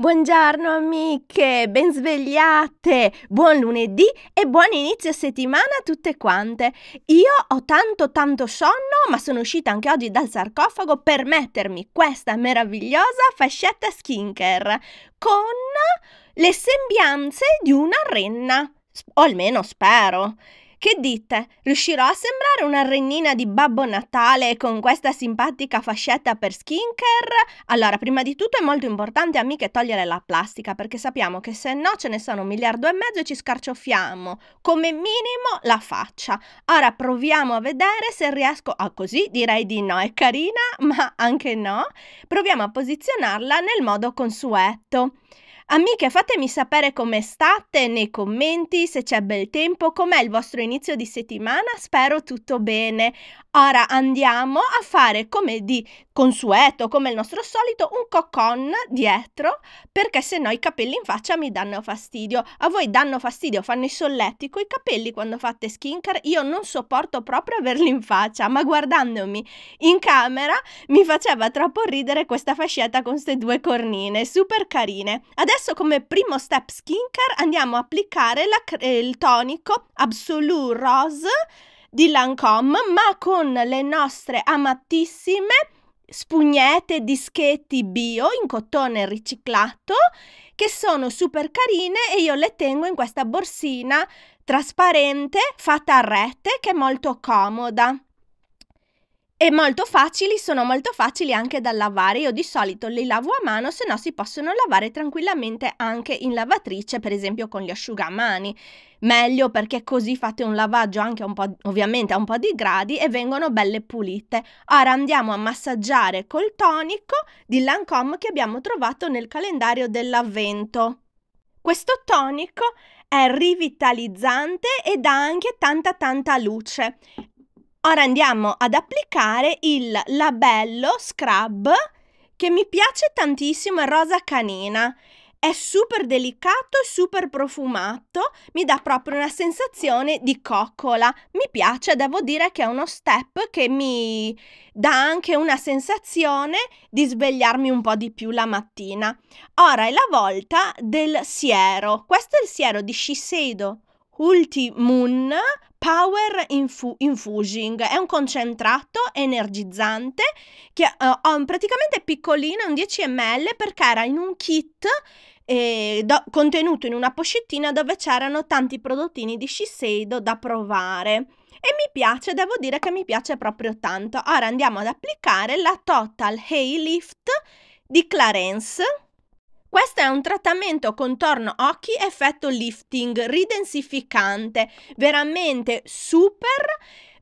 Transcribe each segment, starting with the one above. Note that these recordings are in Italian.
Buongiorno amiche, ben svegliate! Buon lunedì e buon inizio settimana a tutte quante! Io ho tanto tanto sonno, ma sono uscita anche oggi dal sarcofago per mettermi questa meravigliosa fascetta skincare con le sembianze di una renna, o almeno spero. Che dite? Riuscirò a sembrare una rennina di Babbo Natale con questa simpatica fascetta per skincare? Allora, prima di tutto è molto importante, amiche, togliere la plastica perché sappiamo che se no ce ne sono un miliardo e mezzo e ci scarcioffiamo. Come minimo la faccia. Ora proviamo a vedere se riesco... Ah, così direi di no, è carina, ma anche no. Proviamo a posizionarla nel modo consueto. Amiche, fatemi sapere come state nei commenti, se c'è bel tempo, com'è il vostro inizio di settimana, spero tutto bene. Ora andiamo a fare come di consueto, come il nostro solito, un cocon dietro perché se no i capelli in faccia mi danno fastidio. A voi danno fastidio, fanno i solletti coi capelli quando fate skincare. Io non sopporto proprio averli in faccia, ma guardandomi in camera mi faceva troppo ridere questa fascetta con queste due cornine, super carine. Adesso come primo step skincare andiamo a applicare la, eh, il tonico Absolu Rose di Lancome, ma con le nostre amatissime spugnette, dischetti bio in cotone riciclato che sono super carine e io le tengo in questa borsina trasparente fatta a rete che è molto comoda. E molto facili, sono molto facili anche da lavare, io di solito li lavo a mano, se no si possono lavare tranquillamente anche in lavatrice, per esempio con gli asciugamani. Meglio perché così fate un lavaggio anche un po', ovviamente a un po' di gradi e vengono belle pulite. Ora andiamo a massaggiare col tonico di Lancome che abbiamo trovato nel calendario dell'avvento. Questo tonico è rivitalizzante e dà anche tanta tanta luce. Ora andiamo ad applicare il labello scrub che mi piace tantissimo, è rosa canina. È super delicato e super profumato, mi dà proprio una sensazione di coccola. Mi piace, devo dire che è uno step che mi dà anche una sensazione di svegliarmi un po' di più la mattina. Ora è la volta del siero. Questo è il siero di Shiseido Ultimun Power Infu- Infusing. È un concentrato energizzante che uh, praticamente piccolino, un 10 ml, perché era in un kit eh, do- contenuto in una poscettina dove c'erano tanti prodottini di Shiseido da provare. E mi piace, devo dire che mi piace proprio tanto. Ora andiamo ad applicare la Total Hay Lift di Clarence questo è un trattamento contorno occhi effetto lifting ridensificante, veramente super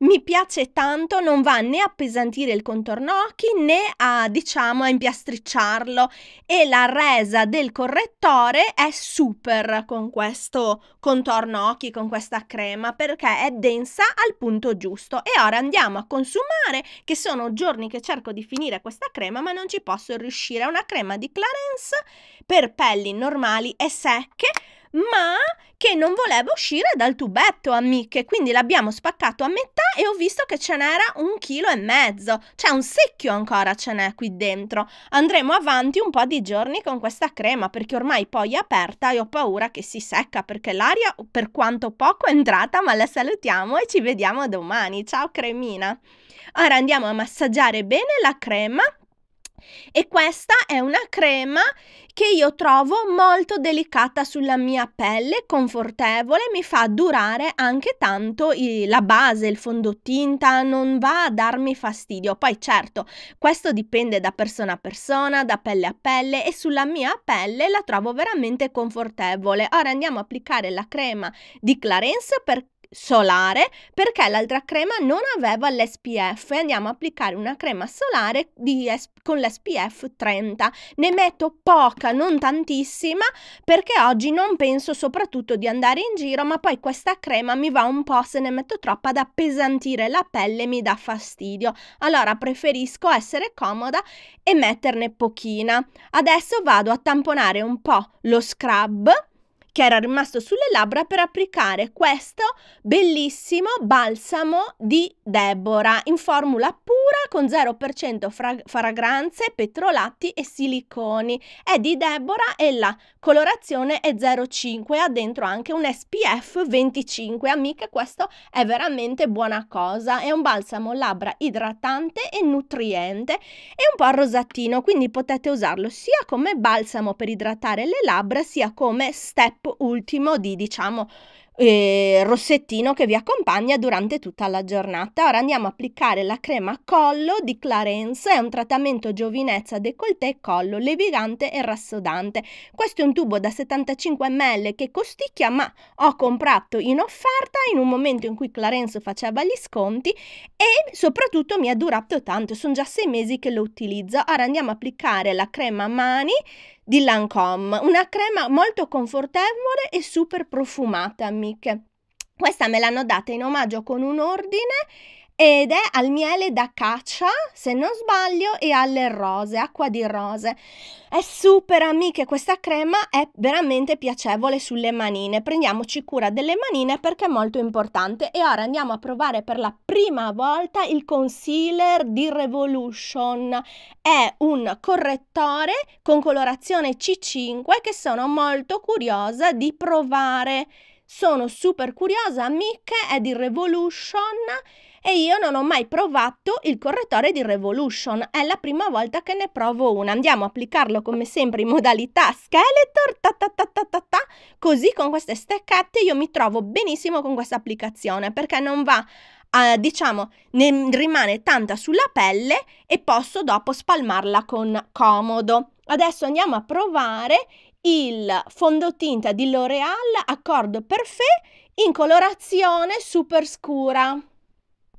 mi piace tanto, non va né a appesantire il contorno occhi né a diciamo a impiastricciarlo e la resa del correttore è super con questo contorno occhi, con questa crema perché è densa al punto giusto e ora andiamo a consumare che sono giorni che cerco di finire questa crema ma non ci posso riuscire, è una crema di Clarence per pelli normali e secche ma che non voleva uscire dal tubetto, amiche. Quindi l'abbiamo spaccato a metà e ho visto che ce n'era un chilo e mezzo. C'è un secchio ancora ce n'è qui dentro. Andremo avanti un po' di giorni con questa crema perché ormai poi è aperta e ho paura che si secca perché l'aria per quanto poco è entrata, ma la salutiamo e ci vediamo domani. Ciao cremina! Ora andiamo a massaggiare bene la crema e questa è una crema che io trovo molto delicata sulla mia pelle, confortevole, mi fa durare anche tanto il, la base, il fondotinta, non va a darmi fastidio. Poi certo, questo dipende da persona a persona, da pelle a pelle e sulla mia pelle la trovo veramente confortevole. Ora andiamo a applicare la crema di Clarence per solare perché l'altra crema non aveva l'SPF e andiamo a applicare una crema solare di, con l'SPF 30 ne metto poca non tantissima perché oggi non penso soprattutto di andare in giro ma poi questa crema mi va un po' se ne metto troppa ad appesantire la pelle mi dà fastidio allora preferisco essere comoda e metterne pochina adesso vado a tamponare un po' lo scrub che era rimasto sulle labbra per applicare questo bellissimo balsamo di Deborah in formula pura con 0% fra- fragranze, petrolatti e siliconi. È di Deborah e la colorazione è 0,5 ha dentro anche un SPF 25. Amiche, questo è veramente buona cosa. È un balsamo labbra idratante e nutriente e un po' rosatino, quindi potete usarlo sia come balsamo per idratare le labbra sia come step ultimo di diciamo eh, rossettino che vi accompagna durante tutta la giornata. Ora andiamo a applicare la crema collo di Clarence, è un trattamento giovinezza, décolleté e collo, levigante e rassodante. Questo è un tubo da 75 ml che costicchia, ma ho comprato in offerta in un momento in cui Clarence faceva gli sconti e soprattutto mi è durato tanto, sono già sei mesi che lo utilizzo. Ora andiamo a applicare la crema mani di Lancome, una crema molto confortevole e super profumata, amiche. Questa me l'hanno data in omaggio con un ordine ed è al miele da caccia, se non sbaglio, e alle rose, acqua di rose. È super amiche questa crema, è veramente piacevole sulle manine. Prendiamoci cura delle manine perché è molto importante. E ora andiamo a provare per la prima volta il concealer di Revolution. È un correttore con colorazione C5 che sono molto curiosa di provare sono super curiosa, amiche, è di Revolution e io non ho mai provato il correttore di Revolution, è la prima volta che ne provo una. Andiamo a applicarlo come sempre in modalità Skeletor, ta ta ta ta ta ta, così con queste stecchette io mi trovo benissimo con questa applicazione perché non va Uh, diciamo, ne rimane tanta sulla pelle e posso dopo spalmarla con comodo. Adesso andiamo a provare il fondotinta di L'Oreal Accordo Perfè in colorazione super scura.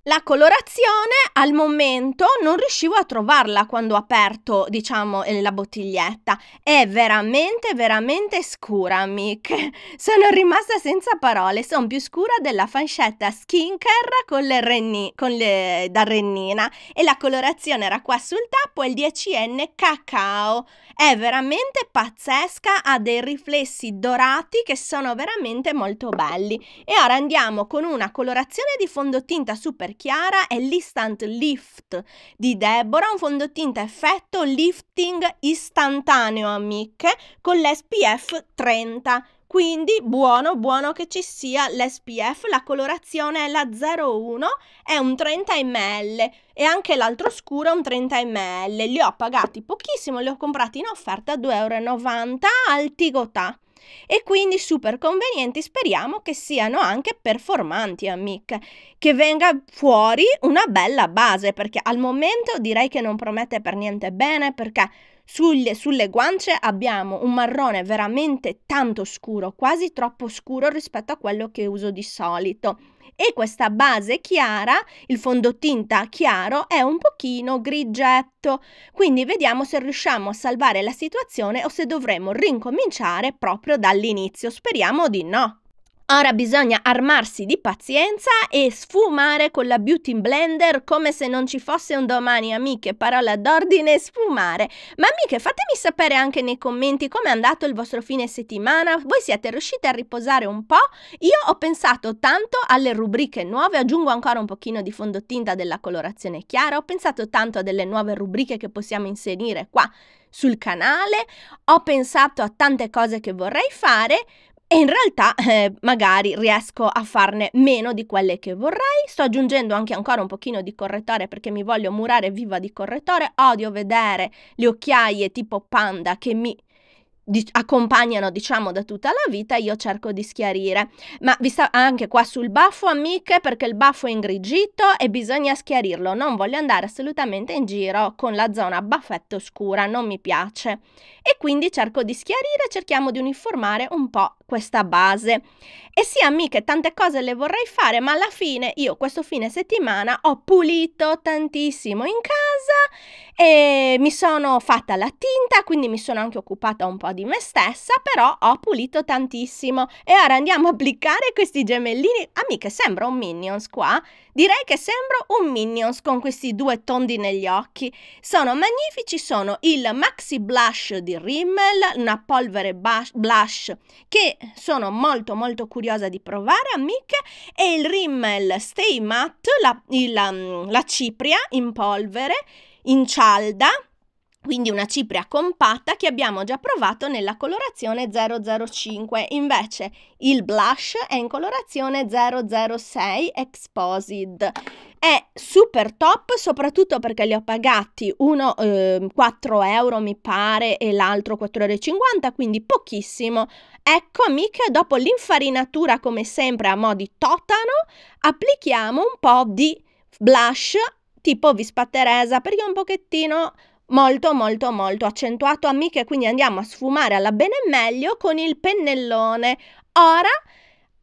La colorazione al momento non riuscivo a trovarla quando ho aperto, diciamo, eh, la bottiglietta. È veramente, veramente scura, Mick. Sono rimasta senza parole. Sono più scura della fascetta skincare con le renni, con le, da rennina. E la colorazione era qua sul tappo il 10N cacao. È veramente pazzesca, ha dei riflessi dorati che sono veramente molto belli. E ora andiamo con una colorazione di fondotinta super Chiara è l'Instant Lift di Deborah, un fondotinta effetto lifting istantaneo, amiche, con l'SPF 30. Quindi buono, buono che ci sia l'SPF, la colorazione è la 01, è un 30 ml e anche l'altro scuro è un 30 ml. Li ho pagati pochissimo, li ho comprati in offerta a 2,90 euro al Tigotà e quindi super convenienti speriamo che siano anche performanti Amic, che venga fuori una bella base perché al momento direi che non promette per niente bene perché sulle, sulle, guance abbiamo un marrone veramente tanto scuro, quasi troppo scuro rispetto a quello che uso di solito e questa base chiara, il fondotinta chiaro, è un pochino grigetto. Quindi vediamo se riusciamo a salvare la situazione o se dovremo rincominciare proprio dall'inizio. Speriamo di no. Ora bisogna armarsi di pazienza e sfumare con la Beauty Blender come se non ci fosse un domani, amiche. Parola d'ordine, sfumare. Ma amiche, fatemi sapere anche nei commenti come è andato il vostro fine settimana. Voi siete riuscite a riposare un po'? Io ho pensato tanto alle rubriche nuove, aggiungo ancora un pochino di fondotinta della colorazione chiara, ho pensato tanto a delle nuove rubriche che possiamo inserire qua sul canale, ho pensato a tante cose che vorrei fare e in realtà eh, magari riesco a farne meno di quelle che vorrei. Sto aggiungendo anche ancora un pochino di correttore perché mi voglio murare viva di correttore. Odio vedere le occhiaie tipo panda che mi di- accompagnano diciamo da tutta la vita, io cerco di schiarire. Ma vi sta anche qua sul baffo, amiche, perché il baffo è ingrigito e bisogna schiarirlo. Non voglio andare assolutamente in giro con la zona baffetto scura, non mi piace. E quindi cerco di schiarire, cerchiamo di uniformare un po' questa base. E sì, amiche, tante cose le vorrei fare, ma alla fine io questo fine settimana ho pulito tantissimo in casa e mi sono fatta la tinta, quindi mi sono anche occupata un po' di me stessa, però ho pulito tantissimo. E ora andiamo a applicare questi gemellini. Amiche, sembra un Minions qua? Direi che sembro un Minions con questi due tondi negli occhi. Sono magnifici, sono il Maxi Blush di Rimmel, una polvere blush che sono molto molto curiosa di provare, amiche, e il Rimmel Stay Matte, la, il, la, um, la cipria in polvere, in cialda, quindi una cipria compatta che abbiamo già provato nella colorazione 005, invece il blush è in colorazione 006 Exposed. È super top soprattutto perché li ho pagati uno eh, 4 euro mi pare e l'altro 4,50 euro, quindi pochissimo. Eccomi che dopo l'infarinatura come sempre a mo' di totano applichiamo un po' di blush tipo Vispa Teresa perché un pochettino molto molto molto accentuato amiche quindi andiamo a sfumare alla bene meglio con il pennellone ora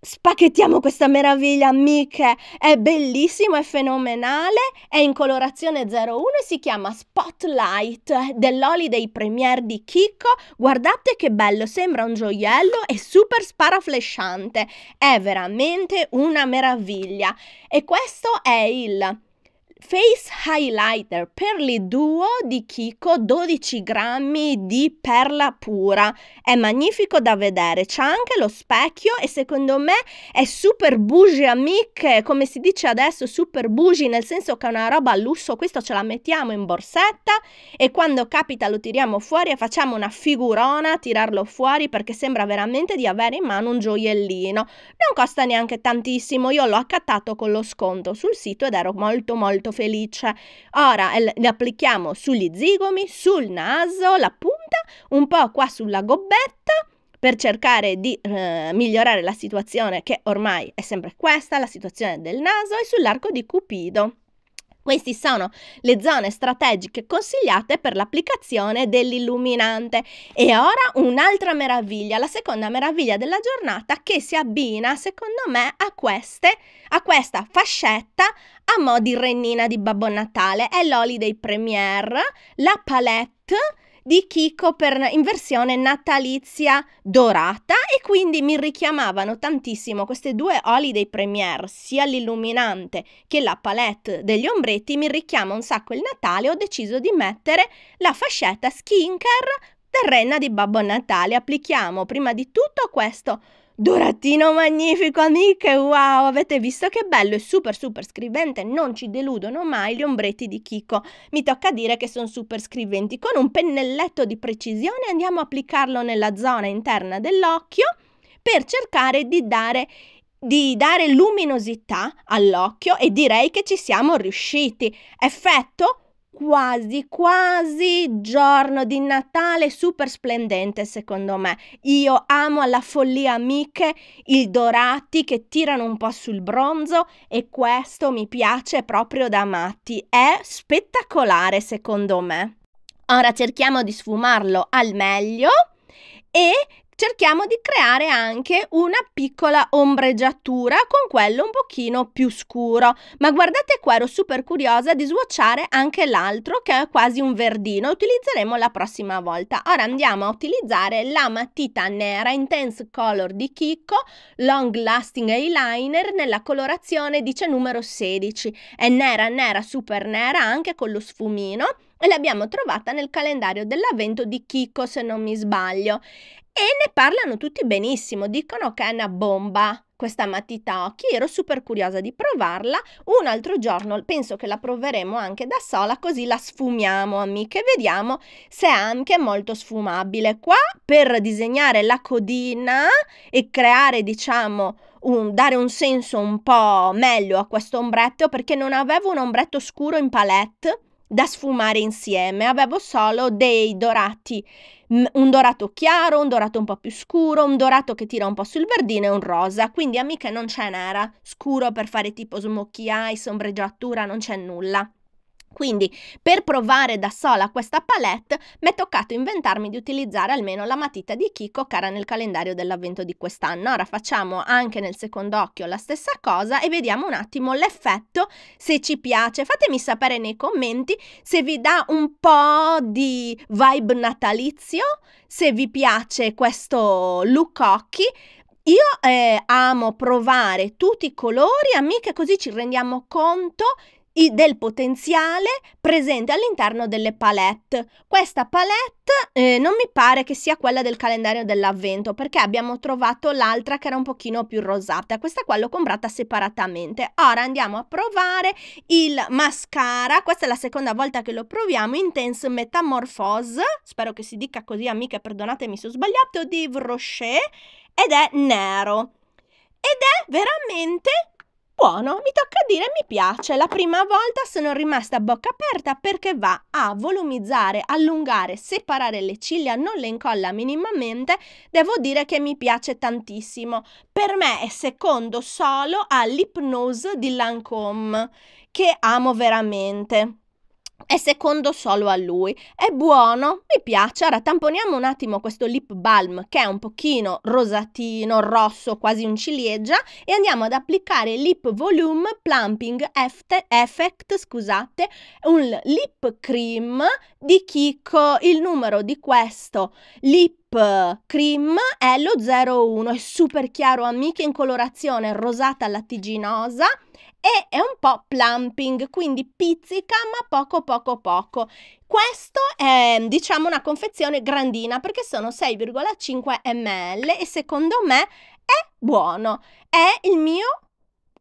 spacchettiamo questa meraviglia amiche è bellissimo è fenomenale è in colorazione 01 e si chiama Spotlight eh, dell'Holiday Premier di Chicco guardate che bello sembra un gioiello e super sparaflesciante è veramente una meraviglia e questo è il Face Highlighter per le Duo di Kiko 12 grammi di perla pura. È magnifico da vedere, c'è anche lo specchio e secondo me è super bougie amiche, come si dice adesso, super bougie, nel senso che è una roba a lusso, questo ce la mettiamo in borsetta e quando capita lo tiriamo fuori e facciamo una figurona a tirarlo fuori perché sembra veramente di avere in mano un gioiellino. Non costa neanche tantissimo, io l'ho accattato con lo sconto sul sito ed ero molto molto felice. Ora eh, le applichiamo sugli zigomi, sul naso, la punta, un po' qua sulla gobbetta per cercare di eh, migliorare la situazione che ormai è sempre questa, la situazione del naso e sull'arco di Cupido. Queste sono le zone strategiche consigliate per l'applicazione dell'illuminante. E ora un'altra meraviglia, la seconda meraviglia della giornata che si abbina, secondo me, a, queste, a questa fascetta a mo' di rennina di Babbo Natale. È l'Holiday Premiere, la palette di Kiko per, in versione natalizia dorata e quindi mi richiamavano tantissimo queste due holiday premiere, sia l'illuminante che la palette degli ombretti, mi richiama un sacco il Natale, ho deciso di mettere la fascetta skincare terrena di Babbo Natale. Applichiamo prima di tutto questo Doratino magnifico amiche, wow, avete visto che bello e super super scrivente, non ci deludono mai gli ombretti di Kiko. Mi tocca dire che sono super scriventi, con un pennelletto di precisione andiamo a applicarlo nella zona interna dell'occhio per cercare di dare di dare luminosità all'occhio e direi che ci siamo riusciti. Effetto quasi quasi giorno di Natale super splendente secondo me. Io amo alla follia amiche i dorati che tirano un po' sul bronzo e questo mi piace proprio da matti. È spettacolare secondo me. Ora cerchiamo di sfumarlo al meglio e cerchiamo di creare anche una piccola ombreggiatura con quello un pochino più scuro. Ma guardate qua, ero super curiosa di swatchare anche l'altro che è quasi un verdino, utilizzeremo la prossima volta. Ora andiamo a utilizzare la matita nera Intense Color di Kiko Long Lasting Eyeliner nella colorazione dice numero 16. È nera nera super nera anche con lo sfumino e l'abbiamo trovata nel calendario dell'avvento di Kiko se non mi sbaglio e ne parlano tutti benissimo, dicono che è una bomba questa matita occhi, ero super curiosa di provarla, un altro giorno penso che la proveremo anche da sola così la sfumiamo amiche, vediamo se è anche molto sfumabile. Qua per disegnare la codina e creare diciamo un, dare un senso un po' meglio a questo ombretto perché non avevo un ombretto scuro in palette da sfumare insieme, avevo solo dei dorati un dorato chiaro, un dorato un po' più scuro, un dorato che tira un po' sul verdino e un rosa, quindi amiche non c'è n'era, scuro per fare tipo smokey eye, sombreggiatura, non c'è nulla. Quindi per provare da sola questa palette mi è toccato inventarmi di utilizzare almeno la matita di Kiko che era nel calendario dell'avvento di quest'anno. Ora facciamo anche nel secondo occhio la stessa cosa e vediamo un attimo l'effetto se ci piace. Fatemi sapere nei commenti se vi dà un po' di vibe natalizio, se vi piace questo look occhi. Io eh, amo provare tutti i colori, amiche, così ci rendiamo conto del potenziale presente all'interno delle palette. Questa palette eh, non mi pare che sia quella del calendario dell'avvento perché abbiamo trovato l'altra che era un pochino più rosata. Questa qua l'ho comprata separatamente. Ora andiamo a provare il mascara. Questa è la seconda volta che lo proviamo. Intense Metamorphose. Spero che si dica così amiche, perdonatemi se ho sbagliato. Di Rocher ed è nero. Ed è veramente Buono, mi tocca dire mi piace. La prima volta sono rimasta a bocca aperta perché va a volumizzare, allungare, separare le ciglia, non le incolla minimamente. Devo dire che mi piace tantissimo. Per me è secondo solo all'ipnose di Lancome, che amo veramente è secondo solo a lui. È buono, mi piace. Ora tamponiamo un attimo questo lip balm che è un pochino rosatino, rosso, quasi un ciliegia e andiamo ad applicare lip volume plumping effect, effect scusate, un lip cream di Kiko. Il numero di questo lip cream è lo 01, è super chiaro amiche in colorazione rosata lattiginosa e è un po' plumping, quindi pizzica ma poco poco poco. Questo è diciamo una confezione grandina perché sono 6,5 ml e secondo me è buono. È il mio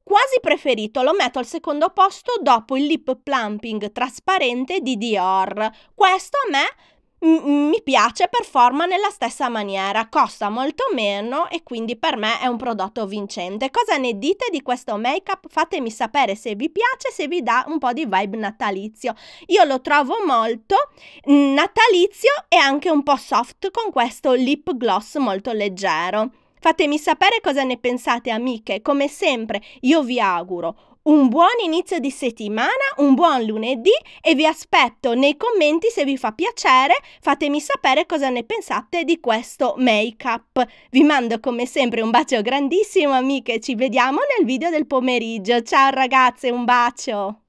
quasi preferito, lo metto al secondo posto dopo il lip plumping trasparente di Dior. Questo a me mi piace, performa nella stessa maniera, costa molto meno e quindi per me è un prodotto vincente. Cosa ne dite di questo make-up? Fatemi sapere se vi piace, se vi dà un po' di vibe natalizio. Io lo trovo molto mm, natalizio e anche un po' soft con questo lip gloss molto leggero. Fatemi sapere cosa ne pensate amiche, come sempre io vi auguro un buon inizio di settimana, un buon lunedì e vi aspetto nei commenti se vi fa piacere, fatemi sapere cosa ne pensate di questo make-up. Vi mando come sempre un bacio grandissimo amiche, ci vediamo nel video del pomeriggio. Ciao ragazze, un bacio!